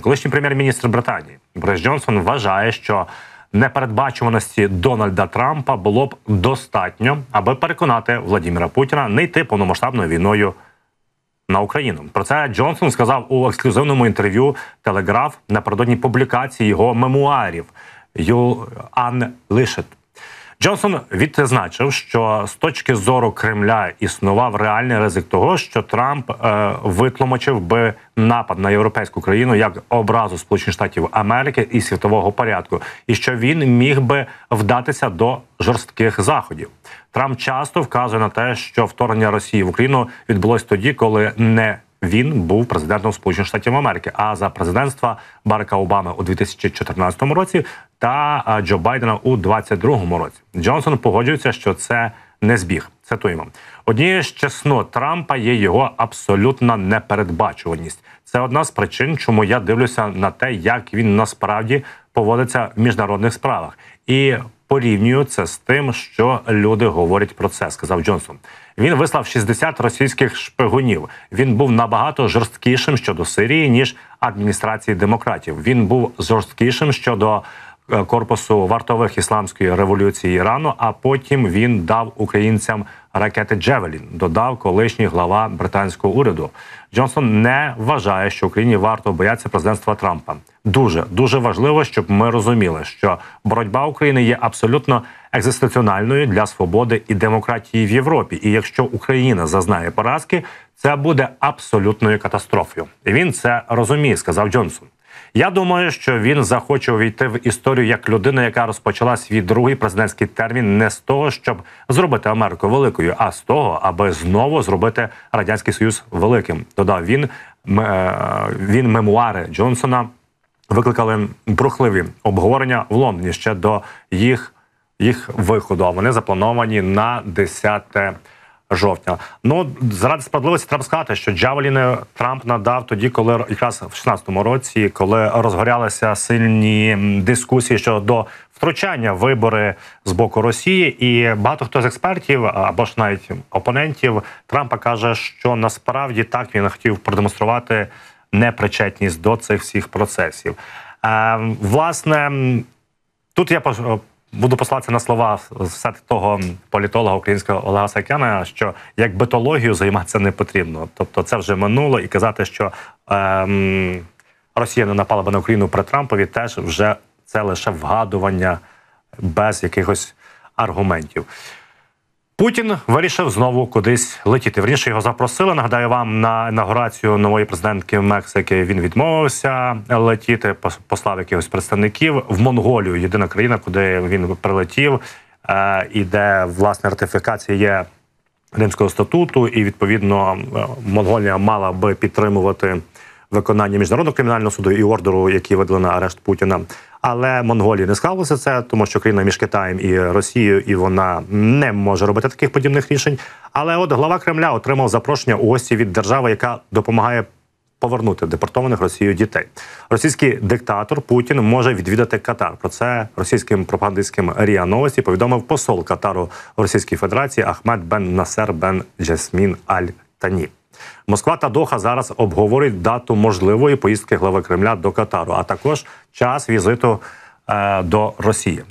колишній прем'єр-міністр Британії Борис Джонсон вважає, що непередбачуваності Дональда Трампа було б достатньо, аби переконати Владіміра Путіна не йти повномасштабною війною на Україну. Про це Джонсон сказав у ексклюзивному інтерв'ю Телеграф напередодні публікації його мемуарів «You Unleashed Джонсон відзначив, що з точки зору Кремля існував реальний ризик того, що Трамп е, витлумачив би напад на європейську країну як образу Сполучених Штатів Америки і світового порядку, і що він міг би вдатися до жорстких заходів. Трамп часто вказує на те, що вторгнення Росії в Україну відбулось тоді, коли не він був президентом Сполучених Штатів Америки. А за президентства Барака Обами у 2014 році та Джо Байдена у 2022 році Джонсон погоджується, що це не збіг. Цитуємо однією з чеснот Трампа є його абсолютна непередбачуваність. Це одна з причин, чому я дивлюся на те, як він насправді поводиться в міжнародних справах, і порівнюю це з тим, що люди говорять про це, сказав Джонсон. Він вислав 60 російських шпигунів. Він був набагато жорсткішим щодо Сирії ніж адміністрації демократів. Він був жорсткішим щодо Е, корпусу вартових ісламської революції Ірану. А потім він дав українцям ракети Джевелін. Додав колишній глава британського уряду. Джонсон не вважає, що Україні варто боятися президентства Трампа. Дуже дуже важливо, щоб ми розуміли, що боротьба України є абсолютно екзистенціональною для свободи і демократії в Європі. І якщо Україна зазнає поразки, це буде абсолютною катастрофою. Він це розуміє, сказав Джонсон. Я думаю, що він захоче увійти в історію як людина, яка розпочала свій другий президентський термін не з того, щоб зробити Америку великою, а з того, аби знову зробити радянський союз великим. Додав він е, він мемуари Джонсона. Викликали брухливі обговорення в Лондоні ще до їх їх виходу. а Вони заплановані на 10 жовтня. Ну заради справедливості треба сказати, що Джавеліни Трамп надав тоді, коли якраз в 16-му році, коли розгорялися сильні дискусії щодо втручання в вибори з боку Росії, і багато хто з експертів або ж навіть опонентів Трампа каже, що насправді так він хотів продемонструвати непричетність до цих всіх процесів. Ем, власне, тут я буду послатися на слова все того політолога українського Олега Сакяна, що як битологію займатися не потрібно. Тобто, це вже минуло, і казати, що ем, Росія не напала би на Україну при Трампові, теж вже це лише вгадування без якихось аргументів. Путін вирішив знову кудись летіти. Верніше його запросили. Нагадаю вам на інаугурацію нової президентки Мексики. Він відмовився летіти. послав якихось представників в Монголію. Єдина країна, куди він прилетів, е, і де власне ратифікація є римського статуту, і відповідно е, Монголія мала би підтримувати виконання міжнародного кримінального суду і ордеру, які видали на арешт Путіна. Але Монголії не склалося це, тому що країна між Китаєм і Росією, і вона не може робити таких подібних рішень. Але от глава Кремля отримав запрошення у гості від держави, яка допомагає. Повернути депортованих Росією дітей. Російський диктатор Путін може відвідати Катар. Про це російським пропагандистським РІА Новості повідомив посол Катару в Російській Федерації Ахмед Бен Насер Бен Джасмін Аль Тані. Москва та Доха зараз обговорить дату можливої поїздки глави Кремля до Катару, а також час візиту е, до Росії.